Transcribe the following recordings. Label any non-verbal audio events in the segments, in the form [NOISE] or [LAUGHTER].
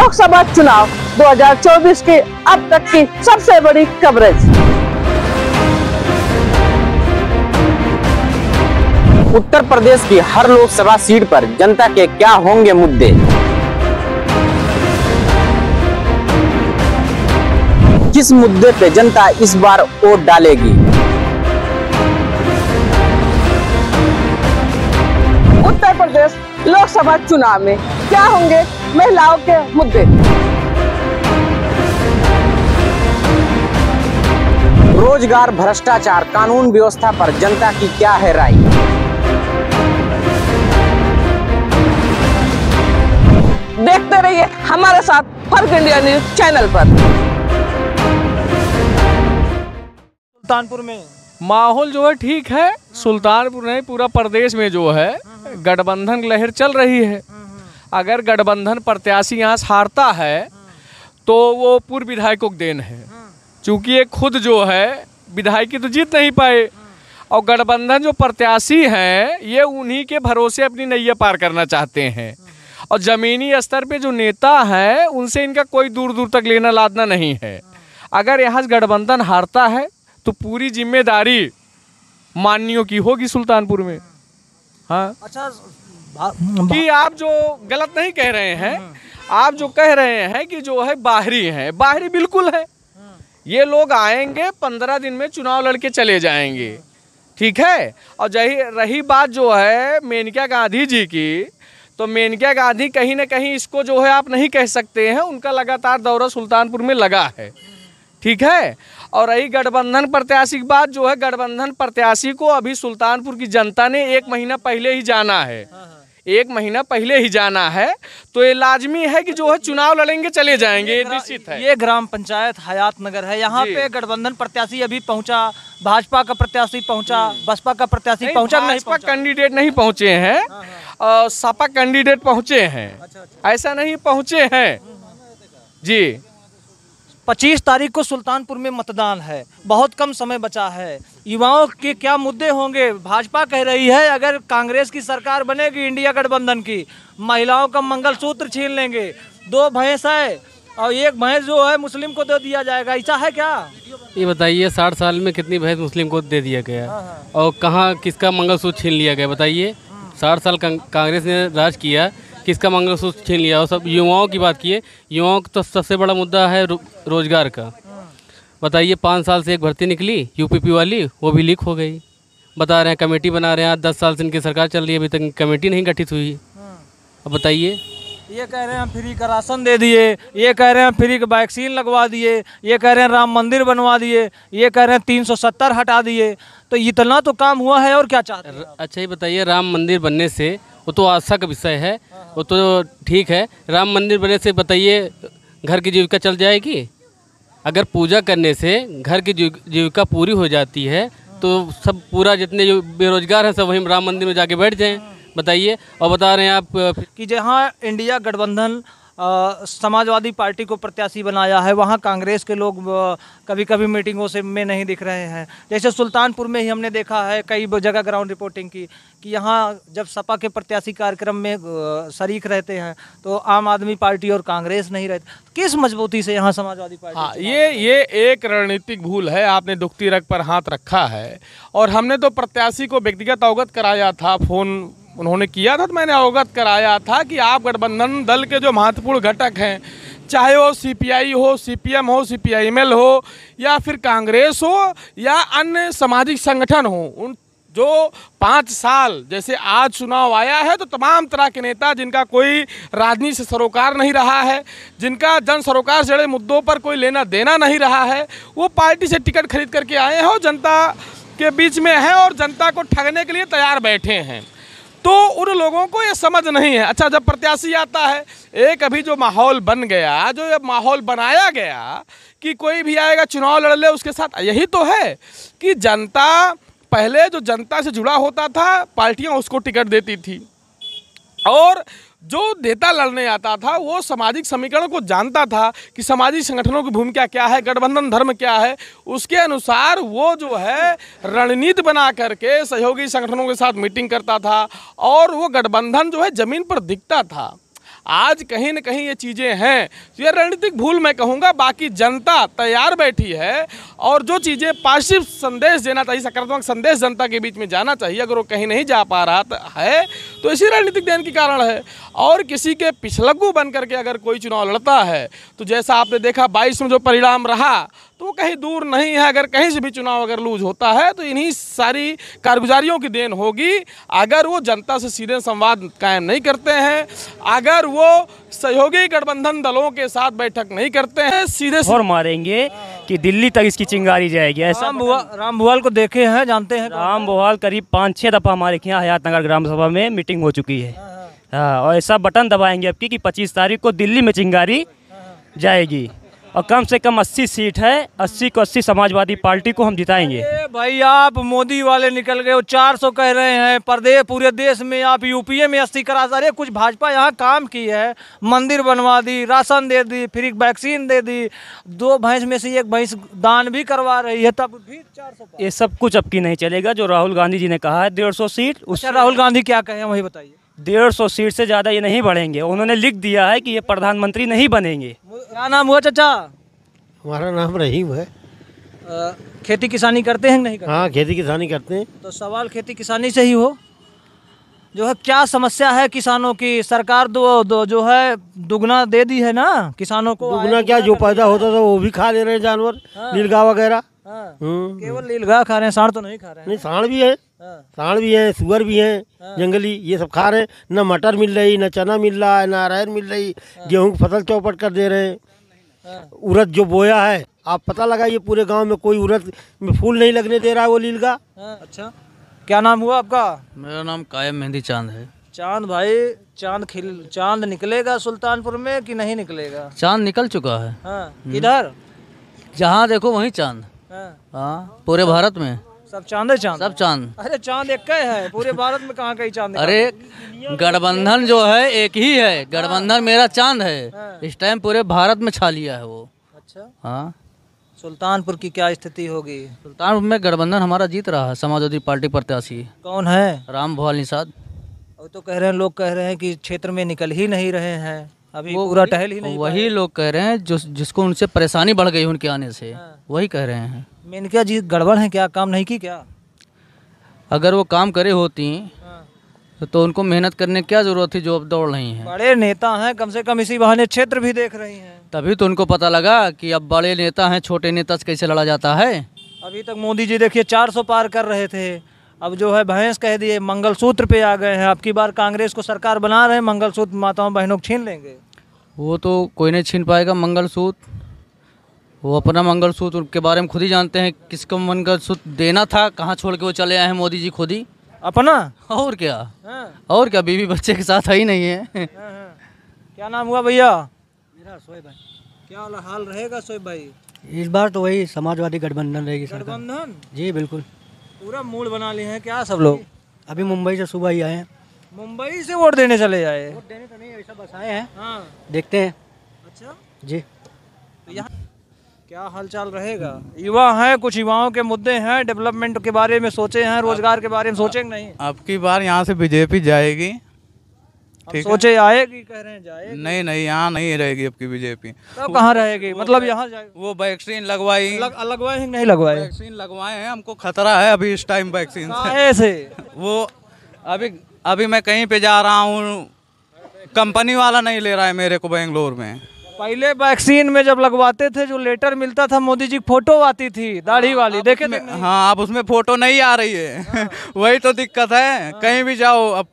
लोकसभा चुनाव 2024 के अब तक की सबसे बड़ी कवरेज उत्तर प्रदेश की हर लोकसभा सीट पर जनता के क्या होंगे मुद्दे किस मुद्दे पे जनता इस बार वोट डालेगी लोकसभा चुनाव में क्या होंगे महिलाओं के मुद्दे रोजगार भ्रष्टाचार कानून व्यवस्था पर जनता की क्या है राय देखते रहिए हमारे साथ फर्क इंडिया न्यूज चैनल पर सुल्तानपुर में माहौल जो है ठीक है सुल्तानपुर नहीं पूरा प्रदेश में जो है गठबंधन लहर चल रही है अगर गठबंधन प्रत्याशी यहाँ हारता है तो वो पूर्व विधायकों को देन है क्योंकि ये खुद जो है विधायकी तो जीत नहीं पाए और गठबंधन जो प्रत्याशी हैं ये उन्हीं के भरोसे अपनी नैया पार करना चाहते हैं और ज़मीनी स्तर पे जो नेता हैं उनसे इनका कोई दूर दूर तक लेना लादना नहीं है अगर यहाँ से गठबंधन हारता है तो पूरी जिम्मेदारी माननीयों की होगी सुल्तानपुर में हाँ अच्छा कि आप जो गलत नहीं कह रहे हैं हम्म। आप जो कह रहे हैं कि जो है बाहरी है बाहरी बिल्कुल है हम्म। ये लोग आएंगे पंद्रह दिन में चुनाव लड़के चले जाएंगे ठीक है और जही रही बात जो है मेनका गांधी जी की तो मेनका गांधी कहीं ना कहीं इसको जो है आप नहीं कह सकते हैं उनका लगातार दौरा सुल्तानपुर में लगा है ठीक है और रही गठबंधन प्रत्याशी की बात जो है गठबंधन प्रत्याशी को अभी सुल्तानपुर की जनता ने एक महीना पहले ही जाना है हाँ, हाँ। एक महीना पहले ही जाना है तो ये लाजमी है कि जो है चुनाव लड़ेंगे चले जाएंगे ये निश्चित है ये ग्राम पंचायत हयात नगर है यहाँ पे गठबंधन प्रत्याशी अभी पहुँचा भाजपा का प्रत्याशी पहुँचा हम्म। बसपा का प्रत्याशी पहुँचा भाजपा कैंडिडेट नहीं पहुँचे हैं हाँ, सपा कैंडिडेट पहुँचे हैं अच्छा, अच्छा। ऐसा नहीं पहुँचे हैं हम्म। जी पच्चीस तारीख को सुल्तानपुर में मतदान है बहुत कम समय बचा है युवाओं के क्या मुद्दे होंगे भाजपा कह रही है अगर कांग्रेस की सरकार बनेगी इंडिया गठबंधन की महिलाओं का मंगलसूत्र छीन लेंगे दो भैंस है और एक भैंस जो है मुस्लिम को दे दिया जाएगा ऐसा है क्या ये बताइए साठ साल में कितनी भैंस मुस्लिम को दे दिया गया हाँ, हाँ। और कहाँ किसका मंगल छीन लिया गया बताइए हाँ। साठ साल कांग्रेस ने राज किया किसका मंगलसूत्र छीन लिया और सब युवाओं की बात किए युवाओं का तो सबसे बड़ा मुद्दा है रो, रोजगार का बताइए पाँच साल से एक भर्ती निकली यूपीपी वाली वो भी लीक हो गई बता रहे हैं कमेटी बना रहे हैं आज दस साल से इनकी सरकार चल रही है अभी तक कमेटी नहीं गठित हुई अब बताइए ये कह रहे हैं फ्री का राशन दे दिए ये कह रहे हैं फ्री का वैक्सीन लगवा दिए ये कह रहे हैं राम मंदिर बनवा दिए ये कह रहे हैं तीन सौ सत्तर हटा दिए तो इतना तो काम हुआ है और क्या चाहते हैं अच्छा ये बताइए राम मंदिर बनने से वो तो आशा का विषय है वो तो ठीक है राम मंदिर बने से बताइए घर की जीविका चल जाएगी अगर पूजा करने से घर की जीविका पूरी हो जाती है तो सब पूरा जितने जो बेरोजगार हैं सब वहीं राम मंदिर में जाके बैठ जाएं बताइए और बता रहे हैं आप कि जहां इंडिया गठबंधन समाजवादी पार्टी को प्रत्याशी बनाया है वहाँ कांग्रेस के लोग कभी कभी मीटिंगों से में नहीं दिख रहे हैं जैसे सुल्तानपुर में ही हमने देखा है कई जगह ग्राउंड रिपोर्टिंग की कि यहाँ जब सपा के प्रत्याशी कार्यक्रम में शरीक रहते हैं तो आम आदमी पार्टी और कांग्रेस नहीं रहते किस मजबूती से यहाँ समाजवादी पार्टी हाँ ये ये एक रणनीतिक भूल है आपने दुखती रख पर हाथ रखा है और हमने तो प्रत्याशी को व्यक्तिगत अवगत कराया था फ़ोन उन्होंने किया था तो मैंने अवगत कराया था कि आप गठबंधन दल के जो महत्वपूर्ण घटक हैं चाहे वो सीपीआई हो सीपीएम हो सीपीआईएमएल हो या फिर कांग्रेस हो या अन्य सामाजिक संगठन हो उन जो पाँच साल जैसे आज चुनाव आया है तो तमाम तरह के नेता जिनका कोई राजनीति से सरोकार नहीं रहा है जिनका जन सरोकार से जड़े मुद्दों पर कोई लेना देना नहीं रहा है वो पार्टी से टिकट खरीद करके आए हैं और जनता के बीच में हैं और जनता को ठगने के लिए तैयार बैठे हैं तो उन लोगों को ये समझ नहीं है अच्छा जब प्रत्याशी आता है एक अभी जो माहौल बन गया जो ये माहौल बनाया गया कि कोई भी आएगा चुनाव लड़ ले उसके साथ यही तो है कि जनता पहले जो जनता से जुड़ा होता था पार्टियां उसको टिकट देती थी और जो नेता लड़ने आता था वो सामाजिक समीकरण को जानता था कि सामाजिक संगठनों की भूमिका क्या है गठबंधन धर्म क्या है उसके अनुसार वो जो है रणनीति बना करके सहयोगी संगठनों के साथ मीटिंग करता था और वो गठबंधन जो है ज़मीन पर दिखता था आज कहीं ना कहीं ये चीज़ें हैं तो ये रणनीतिक भूल मैं कहूँगा बाकी जनता तैयार बैठी है और जो चीज़ें पॉजिटिव संदेश देना चाहिए सकारात्मक संदेश जनता के बीच में जाना चाहिए अगर वो कहीं नहीं जा पा रहा है तो इसी राजनीतिक देन के कारण है और किसी के पिछलग्गू बन करके अगर कोई चुनाव लड़ता है तो जैसा आपने देखा बाईस में जो परिणाम रहा तो वो कहीं दूर नहीं है अगर कहीं से भी चुनाव अगर लूज होता है तो इन्हीं सारी कारगुजारियों की देन होगी अगर वो जनता से सीधे संवाद कायम नहीं करते हैं अगर वो सहयोगी गठबंधन दलों के साथ बैठक नहीं करते हैं सीधे और मारेंगे कि दिल्ली तक इसकी चिंगारी जाएगी ऐसा राम भोवाल को देखे हैं जानते हैं राम भोवाल करीब पाँच छः दफ़ा हमारे यहाँ हयात नगर ग्राम सभा में मीटिंग हो चुकी है हाँ, हाँ।, हाँ और ऐसा बटन दबाएंगे अब की कि पच्चीस तारीख को दिल्ली में चिंगारी हाँ, जाएगी और कम से कम 80 सीट है 80 को 80 समाजवादी पार्टी को हम जिताएंगे भाई आप मोदी वाले निकल गए चार सौ कह रहे हैं प्रदेश पूरे देश में आप यूपीए में अस्सी करा अरे कुछ भाजपा यहाँ काम की है मंदिर बनवा दी राशन दे दी फिर वैक्सीन दे दी दो भैंस में से एक भैंस दान भी करवा रही है तब भी चार सौ ये सब कुछ अब की नहीं चलेगा जो राहुल गांधी जी ने कहा है डेढ़ सीट अच्छा, उस राहुल गांधी क्या कहे वही बताइए डेढ़ सौ सीट से ज़्यादा ये नहीं बढ़ेंगे उन्होंने लिख दिया है कि ये प्रधानमंत्री नहीं बनेंगे क्या नाम हुआ चाचा हमारा नाम रहीम है आ, खेती किसानी करते हैं नहीं करते हाँ खेती किसानी करते हैं तो सवाल खेती किसानी से ही हो जो है क्या समस्या है किसानों की सरकार दो, दो जो है दुगना दे दी है ना किसानों को दुगना क्या जो पैदा होता था वो भी खा ले रहे हैं जानवर हाँ। नीलगा वगैरह हाँ। हम्म। केवल लीलगा खा रहे हैं सांड तो नहीं खा रहे हैं नहीं सांड भी है हाँ। सांड भी है सुअर भी है हाँ। जंगली ये सब खा रहे हैं ना मटर मिल रही ना चना मिल रहा है ना अरहर मिल रही गेहूं की फसल चौपट कर दे रहे हैं उड़द जो बोया है आप पता लगाइए पूरे गांव में कोई उरद में फूल नहीं लगने दे रहा है वो लीलगा अच्छा क्या नाम हुआ आपका मेरा नाम कायम मेहंदी चांद है चांद भाई चांद खिल चांद निकलेगा सुल्तानपुर में कि नहीं निकलेगा चांद निकल चुका है इधर हम्म। किधर जहाँ देखो वहीं चांद हाँ।, हाँ पूरे भारत में सब चांद है चांद सब चांद अरे चांद एक है पूरे भारत में कहाँ कहीं चांद अरे गठबंधन जो है एक ही है गठबंधन हाँ। मेरा चांद है हाँ। इस टाइम पूरे भारत में छा लिया है वो अच्छा हाँ सुल्तानपुर की क्या स्थिति होगी सुल्तानपुर में गठबंधन हमारा जीत रहा है समाजवादी पार्टी प्रत्याशी कौन है राम भोवाल निषाद और तो कह रहे हैं लोग कह रहे हैं कि क्षेत्र में निकल ही नहीं रहे हैं अभी वो उरा टहल ही नहीं वही लोग कह रहे हैं जो जिसको उनसे परेशानी बढ़ गई उनके आने से हाँ। वही कह रहे हैं मेनका जी गड़बड़ है क्या काम नहीं की क्या अगर वो काम करे होती हाँ। तो उनको मेहनत करने की क्या ज़रूरत थी जो अब दौड़ रही हैं बड़े नेता हैं कम से कम इसी बहाने क्षेत्र भी देख रही हैं तभी तो उनको पता लगा कि अब बड़े नेता हैं छोटे नेता से कैसे लड़ा जाता है अभी तक मोदी जी देखिए 400 पार कर रहे थे अब जो है भैंस कह दिए मंगलसूत्र पे आ गए हैं अब की बार कांग्रेस को सरकार बना रहे हैं मंगलसूत्र माताओं बहनों को छीन लेंगे वो तो कोई नहीं छीन पाएगा मंगलसूत्र वो अपना मंगलसूत्र के बारे में खुद ही जानते हैं किसको मंगलसूत्र देना था कहाँ छोड़ के वो चले आए हैं मोदी जी खुद ही अपना और क्या हाँ। और क्या बीवी बच्चे के साथ है ही नहीं है हाँ, हाँ। क्या नाम हुआ भैया मेरा सोए भाई क्या हाल रहेगा सोए भाई इस बार तो वही समाजवादी गठबंधन रहेगी गठबंधन जी बिल्कुल पूरा मूड बना लिए हैं क्या सब लोग अभी मुंबई से सुबह ही आए हैं मुंबई से वोट देने चले जाए वोट देने तो नहीं ऐसा बस आए हैं हाँ देखते हैं अच्छा जी तो यहाँ क्या हालचाल रहेगा युवा हैं कुछ युवाओं के मुद्दे हैं डेवलपमेंट के बारे में सोचे हैं रोजगार के बारे में सोचेंगे नहीं आपकी बार यहाँ से बीजेपी जाएगी ठीक है सोचे आएगी कह रहे हैं जाए नहीं नहीं यहाँ नहीं रहेगी आपकी बीजेपी तो कहाँ रहेगी मतलब यहाँ जाएगी वो वैक्सीन लगवाई लग, लगवाए नहीं लगवाए वैक्सीन लगवाए हैं हमको खतरा है अभी इस टाइम वैक्सीन ऐसे [LAUGHS] वो अभी अभी मैं कहीं पे जा रहा हूँ कंपनी वाला नहीं ले रहा है मेरे को बेंगलोर में पहले वैक्सीन में जब लगवाते थे जो लेटर मिलता था मोदी जी फोटो आती थी दाढ़ी हाँ, वाली देखे हाँ अब उसमें फोटो नहीं आ रही है [LAUGHS] वही तो दिक्कत है कहीं भी जाओ अब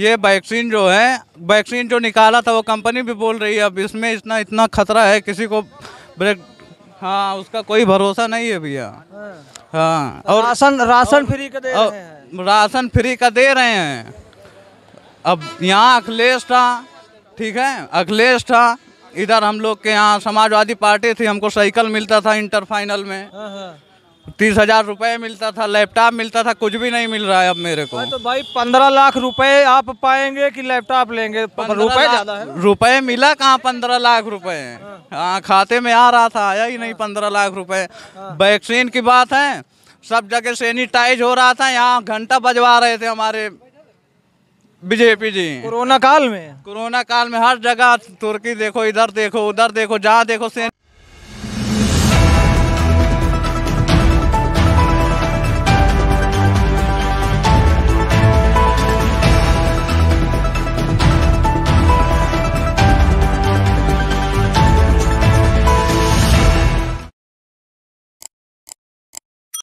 ये वैक्सीन जो है वैक्सीन जो निकाला था वो कंपनी भी बोल रही है अब इसमें इतना इतना खतरा है किसी को ब्रेक हाँ उसका कोई भरोसा नहीं है भैया हाँ और राशन राशन फ्री का दे रहे हैं राशन फ्री का दे रहे हैं अब यहाँ अखिलेश था ठीक है अखिलेश था इधर हम लोग के यहाँ समाजवादी पार्टी थी हमको साइकिल मिलता था इंटर फाइनल में हाँ, हाँ। तीस हजार रुपये मिलता था लैपटॉप मिलता था कुछ भी नहीं मिल रहा है अब मेरे को तो भाई पंद्रह लाख रुपए आप पाएंगे कि लैपटॉप लेंगे तो रुपए रुपए मिला कहाँ पंद्रह लाख रुपए हाँ।, हाँ खाते में आ रहा था आया ही नहीं हाँ। पंद्रह लाख रुपए हाँ। वैक्सीन की बात है सब जगह सैनिटाइज हो रहा था यहाँ घंटा बजवा रहे थे हमारे बीजेपी जी कोरोना काल में कोरोना काल में हर जगह तुर्की देखो इधर देखो उधर देखो जहाँ देखो